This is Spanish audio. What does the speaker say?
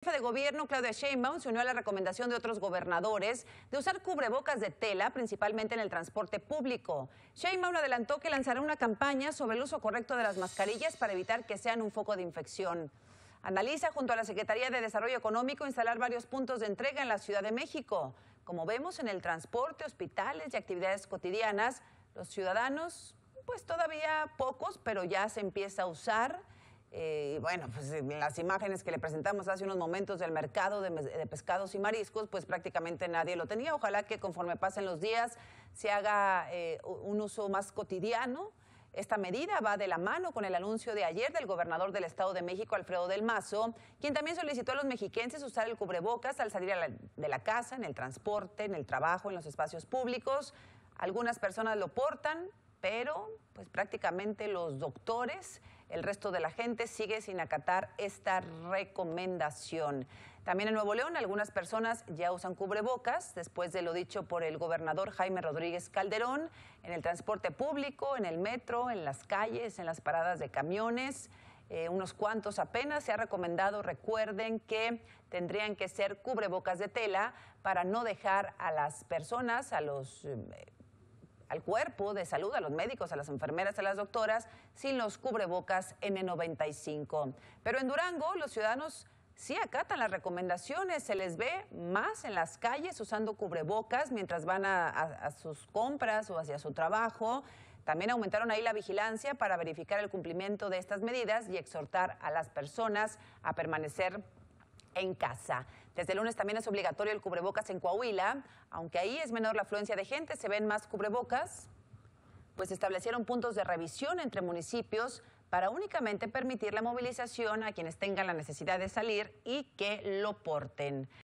El jefe de gobierno, Claudia Sheinbaum, se unió a la recomendación de otros gobernadores de usar cubrebocas de tela, principalmente en el transporte público. Sheinbaum adelantó que lanzará una campaña sobre el uso correcto de las mascarillas para evitar que sean un foco de infección. Analiza junto a la Secretaría de Desarrollo Económico instalar varios puntos de entrega en la Ciudad de México. Como vemos en el transporte, hospitales y actividades cotidianas, los ciudadanos, pues todavía pocos, pero ya se empieza a usar eh, y bueno, pues las imágenes que le presentamos hace unos momentos del mercado de, pescados y mariscos, pues prácticamente nadie lo tenía. Ojalá que conforme pasen los días se haga eh, un uso más cotidiano. Esta medida va de la mano con el anuncio de ayer del gobernador del Estado de México, Alfredo del Mazo, quien también solicitó a los mexiquenses usar el cubrebocas al salir de la casa, en el transporte, en el trabajo, en los espacios públicos. Algunas personas lo portan, pero pues prácticamente los doctores el resto de la gente sigue sin acatar esta recomendación. También en Nuevo León algunas personas ya usan cubrebocas después de lo dicho por el gobernador Jaime Rodríguez Calderón en el transporte público, en el metro, en las calles, en las paradas de camiones. Eh, unos cuantos apenas se ha recomendado, recuerden que tendrían que ser cubrebocas de tela para no dejar a las personas, a los... Eh, al cuerpo de salud, a los médicos, a las enfermeras, a las doctoras, sin los cubrebocas N95. Pero en Durango los ciudadanos sí acatan las recomendaciones, se les ve más en las calles usando cubrebocas mientras van a, a sus compras o hacia su trabajo. También aumentaron ahí la vigilancia para verificar el cumplimiento de estas medidas y exhortar a las personas a permanecer en casa. Desde el lunes también es obligatorio el cubrebocas en Coahuila, aunque ahí es menor la afluencia de gente, se ven más cubrebocas, pues establecieron puntos de revisión entre municipios para únicamente permitir la movilización a quienes tengan la necesidad de salir y que lo porten.